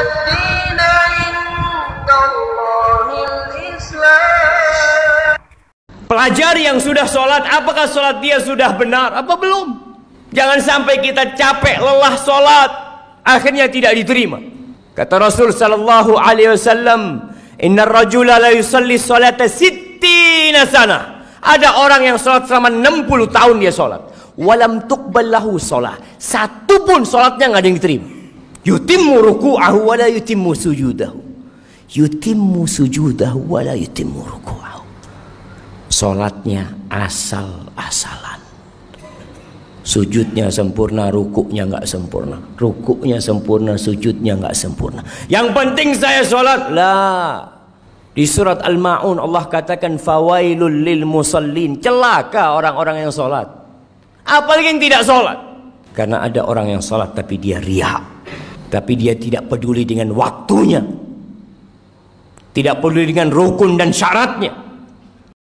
Pelajar Pelajari yang sudah sholat, apakah sholat dia sudah benar? Apa belum? Jangan sampai kita capek, lelah sholat, akhirnya tidak diterima. Kata Rasul Sallallahu Alaihi Wasallam, Inna rajula la yusalli salata Ada orang yang sholat selama 60 tahun dia sholat. Walam tukballahu sholat. Satu pun sholatnya nggak ada yang diterima yutimmu ruku'ahu wa la yutimmu sujudahu yutimmu sujudahu wa la yutimmu ruku'ahu salatnya asal-asalan sujudnya sempurna rukuknya nggak sempurna rukuknya sempurna sujudnya nggak sempurna yang penting saya salat lah di surat Al-Ma'un Allah katakan fawailul lil musallin. Celaka orang-orang yang sholat. Apalagi yang tidak sholat. Karena ada orang yang sholat tapi dia riak tapi dia tidak peduli dengan waktunya tidak peduli dengan rukun dan syaratnya